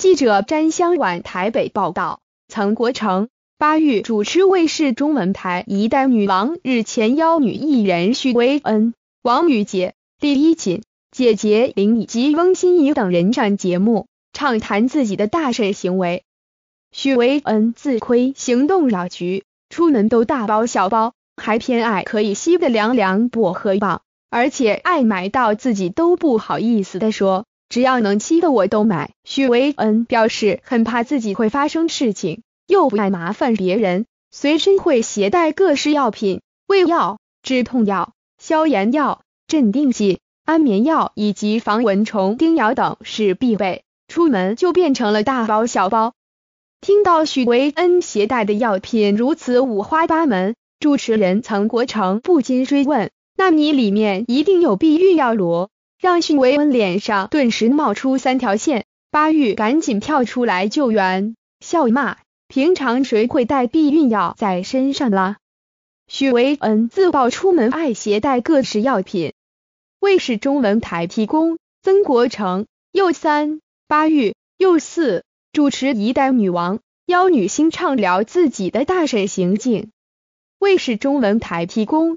记者詹香婉台北报道，曾国城八月主持卫视中文台《一代女王》，日前邀女艺人许维恩、王宇洁、李依锦、姐姐林以及翁心怡等人上节目，畅谈自己的大婶行为。许维恩自亏行动老局，出门都大包小包，还偏爱可以吸的凉凉薄荷棒，而且爱买到自己都不好意思的说。只要能吸的我都买。许维恩表示很怕自己会发生事情，又不爱麻烦别人，随身会携带各式药品，胃药、止痛药、消炎药、镇定剂、安眠药以及防蚊虫叮咬等是必备。出门就变成了大包小包。听到许维恩携带的药品如此五花八门，主持人曾国成不禁追问：“那你里面一定有避孕药罗？”让许维恩脸上顿时冒出三条线，巴玉赶紧跳出来救援，笑骂：“平常谁会带避孕药在身上啦？”许维恩自曝出门爱携带各式药品。卫视中文台提供。曾国成。又三，巴玉又四主持《一代女王》，邀女星畅聊自己的大婶行径。卫视中文台提供。